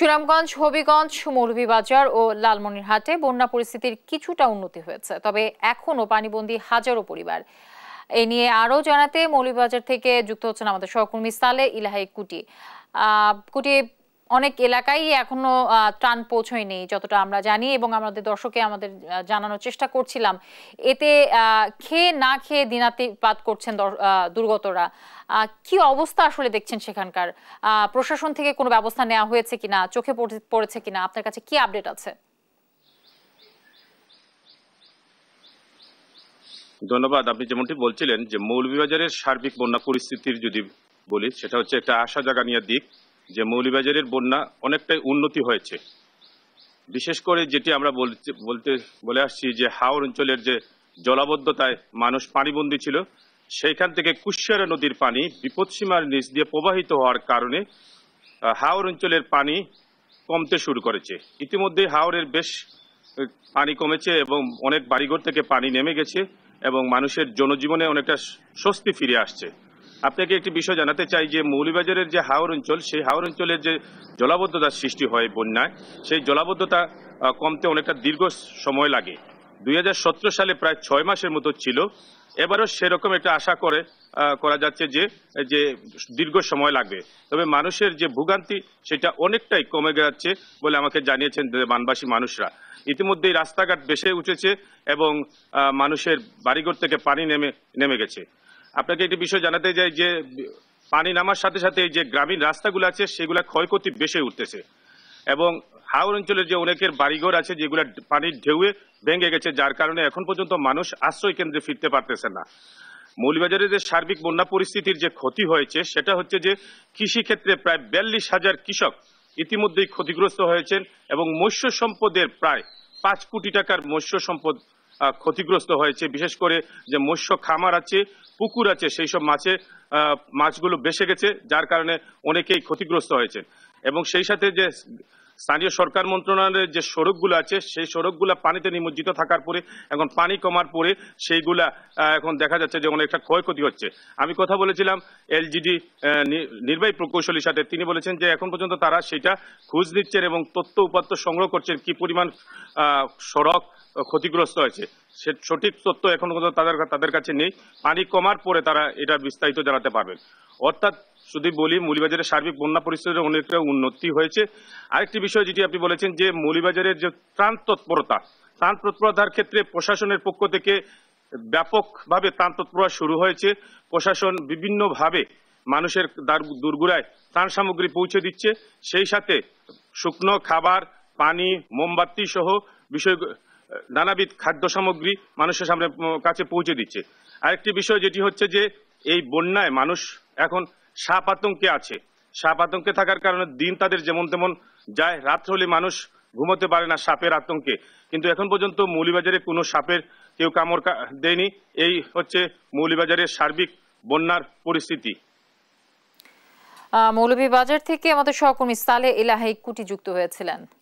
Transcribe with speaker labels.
Speaker 1: সুনামগঞ্জ হবিগঞ্জ মৌলভীবাজার ও লালমনিরহাটে বন্যা পরিস্থিতির কিছুটা উন্নতি হয়েছে তবে এখনও পানিবন্দী হাজারো পরিবার এ নিয়ে আরও জানাতে মৌলভীবাজার থেকে যুক্ত হচ্ছেন আমাদের সহকর্মী সালে ইলাহাই কুটি কুটি অনেক এলাকায় এখনো ত্রাণ পৌঁছয়নি যতটা আমরা জানি এবং আমাদের দর্শকে আমাদের জানানোর চেষ্টা করছিলাম এতে খেয়ে না খেয়ে দিনাতিপাত করছেন দুর্গতরা কি অবস্থা আসলে দেখছেন সেখানকার প্রশাসন থেকে কোনো ব্যবস্থা নেওয়া হয়েছে কিনা চোখে পড়েছে কিনা আপনার কাছে কি আপডেট আছে
Speaker 2: ধন্যবাদ আপনি যেমনটি বলছিলেন যে মৌলভীবাজারের সার্বিক বন্যা পরিস্থিতির যদি বলি সেটা হচ্ছে একটা আশা জাগানিয়া দিক যে মৌলিবাজারের বন্যা অনেকটাই উন্নতি হয়েছে বিশেষ করে যেটি আমরা বলতে বলতে বলে আসছি যে হাওর অঞ্চলের যে জলাবদ্ধতায় মানুষ পানিবন্দী ছিল সেইখান থেকে কুশিয়ারা নদীর পানি বিপদসীমার নিচ দিয়ে প্রবাহিত হওয়ার কারণে হাওড় অঞ্চলের পানি কমতে শুরু করেছে ইতিমধ্যে হাওরের বেশ পানি কমেছে এবং অনেক বাড়িঘর থেকে পানি নেমে গেছে এবং মানুষের জনজীবনে অনেকটা স্বস্তি ফিরে আসছে আপনাকে একটি বিষয় জানাতে চাই যে মৌলিবাজারের যে হাওর অঞ্চল সেই হাওর অঞ্চলের যে জলাবদ্ধতার সৃষ্টি হয় বন্যায় সেই জলাবদ্ধতা কমতে অনেকটা দীর্ঘ সময় লাগে দুই সালে প্রায় ছয় মাসের মতো ছিল এবারও সেরকম একটা আশা করে করা যাচ্ছে যে যে দীর্ঘ সময় লাগবে তবে মানুষের যে ভোগান্তি সেটা অনেকটাই কমে যাচ্ছে বলে আমাকে জানিয়েছেন বানবাসী মানুষরা ইতিমধ্যেই রাস্তাঘাট বেসে উঠেছে এবং মানুষের বাড়িঘর থেকে পানি নেমে নেমে গেছে আপনাকে একটি বিষয় জানাতে যাই যে পানি নামার সাথে সাথে যে গ্রামীণ রাস্তাগুলো আছে সেগুলা ক্ষয়ক্ষতি বেশি উঠতেছে এবং হাওড় অঞ্চলের যে অনেকের বাড়িঘর আছে যেগুলো পানির ঢেউয়ে ভেঙে গেছে যার কারণে এখন পর্যন্ত মানুষ আশ্রয় কেন্দ্রে ফিরতে পারতেছে না মৌলবাজারে যে সার্বিক বন্যা পরিস্থিতির যে ক্ষতি হয়েছে সেটা হচ্ছে যে কৃষিক্ষেত্রে প্রায় বিয়াল্লিশ হাজার কৃষক ইতিমধ্যেই ক্ষতিগ্রস্ত হয়েছেন এবং মৎস্য সম্পদের প্রায় পাঁচ কোটি টাকার মৎস্য সম্পদ ক্ষতিগ্রস্ত হয়েছে বিশেষ করে যে মৎস্য খামার আছে পুকুর আছে সেই সব মাছে মাছগুলো বেসে গেছে যার কারণে অনেকেই ক্ষতিগ্রস্ত হয়েছে এবং সেই সাথে যে স্থানীয় সরকার মন্ত্রণালয়ের যে সড়কগুলো আছে সেই সড়কগুলো পানিতে নিমজ্জিত থাকার পরে এখন পানি কমার পরে সেইগুলা এখন দেখা যাচ্ছে যে অনেকটা ক্ষয়ক্ষতি হচ্ছে আমি কথা বলেছিলাম এলজিডি নির্বাহী প্রকৌশলীর সাথে তিনি বলেছেন যে এখন পর্যন্ত তারা সেটা খোঁজ নিচ্ছেন এবং তথ্য উপাত্ত সংগ্রহ করছেন কি পরিমাণ সড়ক ক্ষতিগ্রস্ত হয়েছে সে সঠিক তথ্য এখন পর্যন্ত তাদের তাদের কাছে নেই পানি কমার পরে তারা এটা বিস্তারিত জানাতে পারবেন অর্থাৎ যদি বলি মৌলিবাজারের সার্বিক বন্যা পরিস্থিতির অনেকটা উন্নতি হয়েছে আরেকটি বিষয় যেটি আপনি বলেছেন যে মৌলিবাজারের যে ত্রাণ তৎপরতা ত্রাণ তৎপরতার ক্ষেত্রে প্রশাসনের পক্ষ থেকে ব্যাপকভাবে ত্রাণ তৎপরতা শুরু হয়েছে প্রশাসন বিভিন্নভাবে মানুষের দুর্গুড়ায় ত্রাণ সামগ্রী পৌঁছে দিচ্ছে সেই সাথে শুকনো খাবার পানি মোমবাতি সহ বিষয় নানাবিধ খাদ্য সামগ্রী মানুষের সামনে কাছে পৌঁছে দিচ্ছে আরেকটি বিষয় যেটি হচ্ছে যে এই বন্যায় মানুষ এখন সাপ আতঙ্কে আছে সাপ আতঙ্কে থাকার কারণে দিন তাদের যেমন তেমন যায় রাত হলে মানুষ ঘুমোতে পারে না সাপের আতঙ্কে কিন্তু এখন পর্যন্ত মৌলিবাজারে কোনো সাপের কেউ কামড় দেয়নি এই হচ্ছে মৌলিবাজারের সার্বিক বন্যার পরিস্থিতি
Speaker 1: মৌলভীবাজার থেকে আমাদের সহকর্মী সালে এলাহাই কুটি যুক্ত হয়েছিলেন